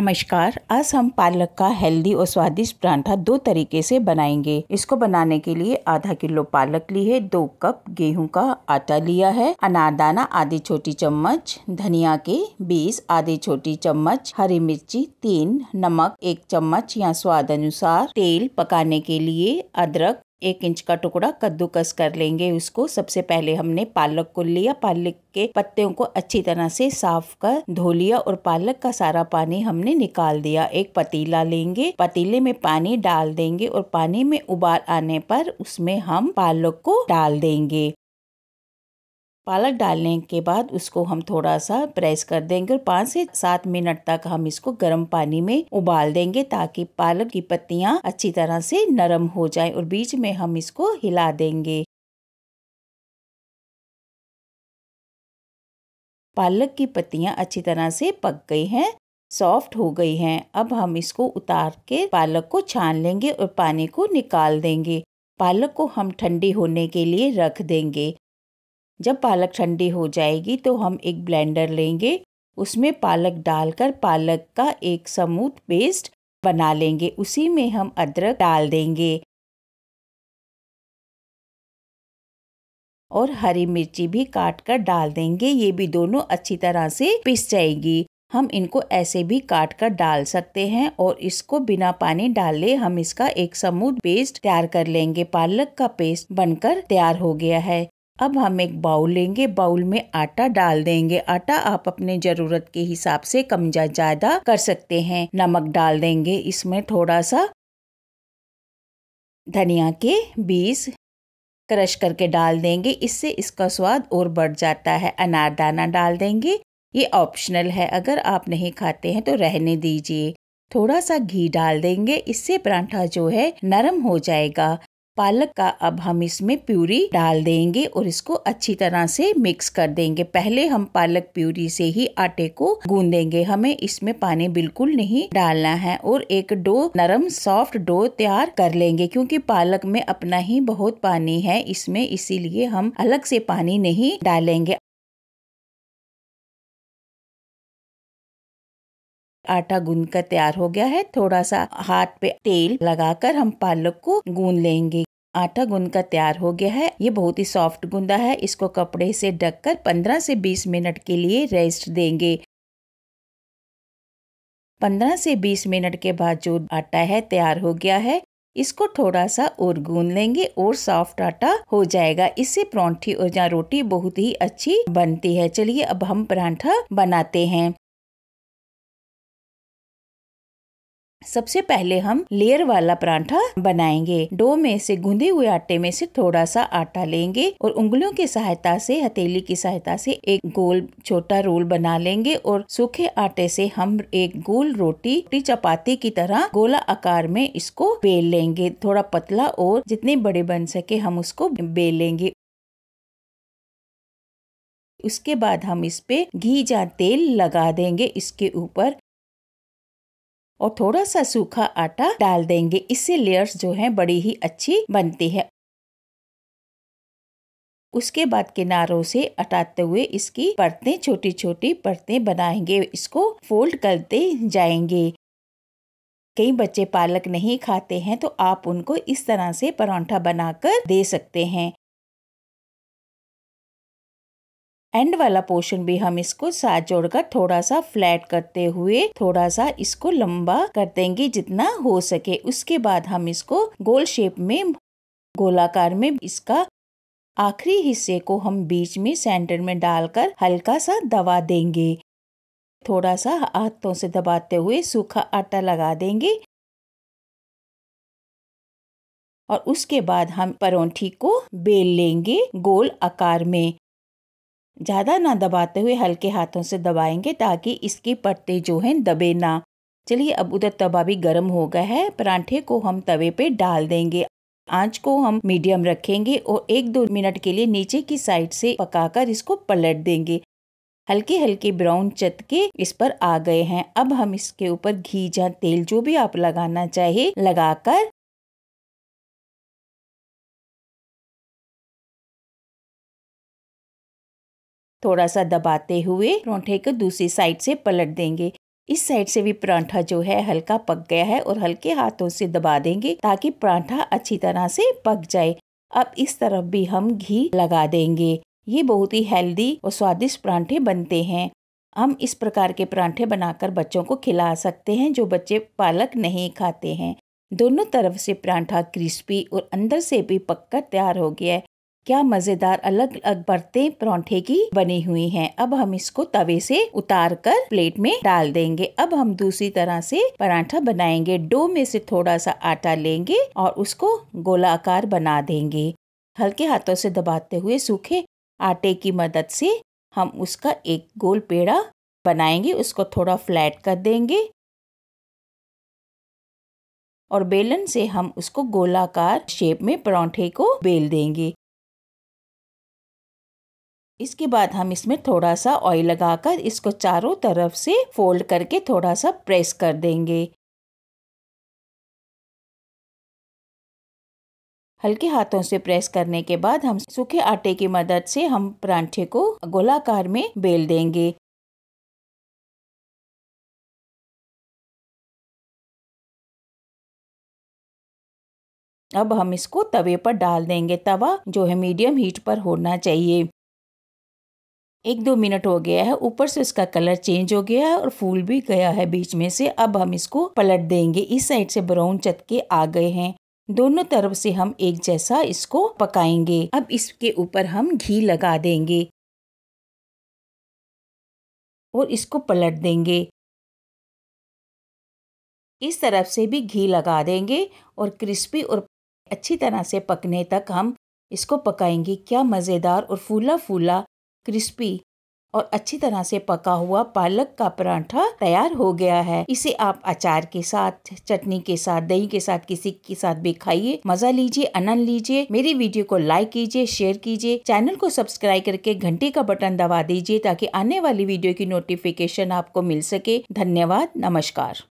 नमस्कार आज हम पालक का हेल्दी और स्वादिष्ट परांठा दो तरीके से बनाएंगे इसको बनाने के लिए आधा किलो पालक ली है दो कप गेहूं का आटा लिया है अनारदाना आधी छोटी चम्मच धनिया के बीस आधी छोटी चम्मच हरी मिर्ची तीन नमक एक चम्मच या स्वाद अनुसार तेल पकाने के लिए अदरक एक इंच का टुकड़ा कद्दूकस कर लेंगे उसको सबसे पहले हमने पालक को लिया पालक के पत्तियों को अच्छी तरह से साफ कर धो लिया और पालक का सारा पानी हमने निकाल दिया एक पतीला लेंगे पतीले में पानी डाल देंगे और पानी में उबाल आने पर उसमें हम पालक को डाल देंगे पालक डालने के बाद उसको हम थोड़ा सा प्रेस कर देंगे और पाँच से सात मिनट तक हम इसको गर्म पानी में उबाल देंगे ताकि पालक की पत्तियाँ अच्छी तरह से नरम हो जाए और बीच में हम इसको हिला देंगे पालक की पत्तियाँ अच्छी तरह से पक गई हैं सॉफ्ट हो गई हैं अब हम इसको उतार के पालक को छान लेंगे और पानी को निकाल देंगे पालक को हम ठंडी होने के लिए रख देंगे जब पालक ठंडी हो जाएगी तो हम एक ब्लेंडर लेंगे उसमें पालक डालकर पालक का एक समूथ पेस्ट बना लेंगे उसी में हम अदरक डाल देंगे और हरी मिर्ची भी काट कर डाल देंगे ये भी दोनों अच्छी तरह से पिस जाएगी हम इनको ऐसे भी काट कर डाल सकते हैं और इसको बिना पानी डाले हम इसका एक समूथ पेस्ट तैयार कर लेंगे पालक का पेस्ट बनकर तैयार हो गया है अब हम एक बाउल लेंगे बाउल में आटा डाल देंगे आटा आप अपने ज़रूरत के हिसाब से कम या ज़्यादा कर सकते हैं नमक डाल देंगे इसमें थोड़ा सा धनिया के बीज क्रश करके डाल देंगे इससे इसका स्वाद और बढ़ जाता है अनारदाना डाल देंगे ये ऑप्शनल है अगर आप नहीं खाते हैं तो रहने दीजिए थोड़ा सा घी डाल देंगे इससे परांठा जो है नरम हो जाएगा पालक का अब हम इसमें प्यूरी डाल देंगे और इसको अच्छी तरह से मिक्स कर देंगे पहले हम पालक प्यूरी से ही आटे को गूंदेंगे हमें इसमें पानी बिल्कुल नहीं डालना है और एक डो नरम सॉफ्ट डो तैयार कर लेंगे क्योंकि पालक में अपना ही बहुत पानी है इसमें इसीलिए हम अलग से पानी नहीं डालेंगे आटा गूंद कर तैयार हो गया है थोड़ा सा हाथ पे तेल लगाकर हम पालक को गूंद लेंगे आटा गूंद कर तैयार हो गया है ये बहुत ही सॉफ्ट गूंदा है इसको कपड़े से ढककर 15 से 20 मिनट के लिए रेस्ट देंगे 15 से 20 मिनट के बाद जो आटा है तैयार हो गया है इसको थोड़ा सा और गूंद लेंगे और सॉफ्ट आटा हो जाएगा इससे परांठी और या रोटी बहुत ही अच्छी बनती है चलिए अब हम परांठा बनाते हैं सबसे पहले हम लेयर वाला परांठा बनाएंगे डो में से गूंधे हुए आटे में से थोड़ा सा आटा लेंगे और उंगलियों की सहायता से हथेली की सहायता से एक गोल छोटा रोल बना लेंगे और सूखे आटे से हम एक गोल रोटी चपाती की तरह गोला आकार में इसको बेल लेंगे थोड़ा पतला और जितने बड़े बन सके हम उसको बेलेंगे उसके बाद हम इस पे घी या तेल लगा देंगे इसके ऊपर और थोड़ा सा सूखा आटा डाल देंगे इससे लेयर्स जो है बड़ी ही अच्छी बनती है उसके बाद किनारों से हटाते हुए इसकी परतें छोटी छोटी परतें बनाएंगे इसको फोल्ड करते जाएंगे कई बच्चे पालक नहीं खाते हैं तो आप उनको इस तरह से परांठा बनाकर दे सकते हैं एंड वाला पोर्शन भी हम इसको साथ जोड़कर थोड़ा सा फ्लैट करते हुए थोड़ा सा इसको लंबा कर देंगे जितना हो सके उसके बाद हम इसको गोल शेप में गोलाकार में इसका आखिरी हिस्से को हम बीच में सेंटर में डालकर हल्का सा दबा देंगे थोड़ा सा हाथों से दबाते हुए सूखा आटा लगा देंगे और उसके बाद हम परोंठी को बेल लेंगे गोल आकार में ज़्यादा ना दबाते हुए हल्के हाथों से दबाएंगे ताकि इसकी पत्ते जो हैं दबे ना चलिए अब उधर तवा भी गर्म हो गया है परांठे को हम तवे पे डाल देंगे आंच को हम मीडियम रखेंगे और एक दो मिनट के लिए नीचे की साइड से पकाकर इसको पलट देंगे हल्के हल्के ब्राउन चटके इस पर आ गए हैं अब हम इसके ऊपर घी या तेल जो भी आप लगाना चाहे लगाकर थोड़ा सा दबाते हुए परौंठे को दूसरी साइड से पलट देंगे इस साइड से भी परांठा जो है हल्का पक गया है और हल्के हाथों से दबा देंगे ताकि परांठा अच्छी तरह से पक जाए अब इस तरफ भी हम घी लगा देंगे ये बहुत ही हेल्दी और स्वादिष्ट परांठे बनते हैं हम इस प्रकार के परांठे बनाकर बच्चों को खिला सकते हैं जो बच्चे पालक नहीं खाते हैं दोनों तरफ से परांठा क्रिस्पी और अंदर से भी पककर तैयार हो गया है क्या मजेदार अलग अलग बर्तें परौंठे की बनी हुई हैं। अब हम इसको तवे से उतार कर प्लेट में डाल देंगे अब हम दूसरी तरह से पराठा बनाएंगे डो में से थोड़ा सा आटा लेंगे और उसको गोलाकार बना देंगे हल्के हाथों से दबाते हुए सूखे आटे की मदद से हम उसका एक गोल पेड़ा बनाएंगे उसको थोड़ा फ्लैट कर देंगे और बेलन से हम उसको गोलाकार शेप में परौंठे को बेल देंगे इसके बाद हम इसमें थोड़ा सा ऑयल लगाकर इसको चारों तरफ से फोल्ड करके थोड़ा सा प्रेस कर देंगे हल्के हाथों से प्रेस करने के बाद हम सूखे आटे की मदद से हम परांठे को गोलाकार में बेल देंगे अब हम इसको तवे पर डाल देंगे तवा जो है मीडियम हीट पर होना चाहिए एक दो मिनट हो गया है ऊपर से इसका कलर चेंज हो गया है और फूल भी गया है बीच में से अब हम इसको पलट देंगे इस साइड से ब्राउन चटके आ गए हैं दोनों तरफ से हम एक जैसा इसको पकाएंगे अब इसके ऊपर हम घी लगा देंगे और इसको पलट देंगे इस तरफ से भी घी लगा देंगे और क्रिस्पी और अच्छी तरह से पकने तक हम इसको पकाएंगे क्या मज़ेदार और फूला फूला क्रिस्पी और अच्छी तरह से पका हुआ पालक का पराठा तैयार हो गया है इसे आप अचार के साथ चटनी के साथ दही के साथ किसी के साथ भी खाइए मजा लीजिए आनंद लीजिए मेरी वीडियो को लाइक कीजिए शेयर कीजिए चैनल को सब्सक्राइब करके घंटे का बटन दबा दीजिए ताकि आने वाली वीडियो की नोटिफिकेशन आपको मिल सके धन्यवाद नमस्कार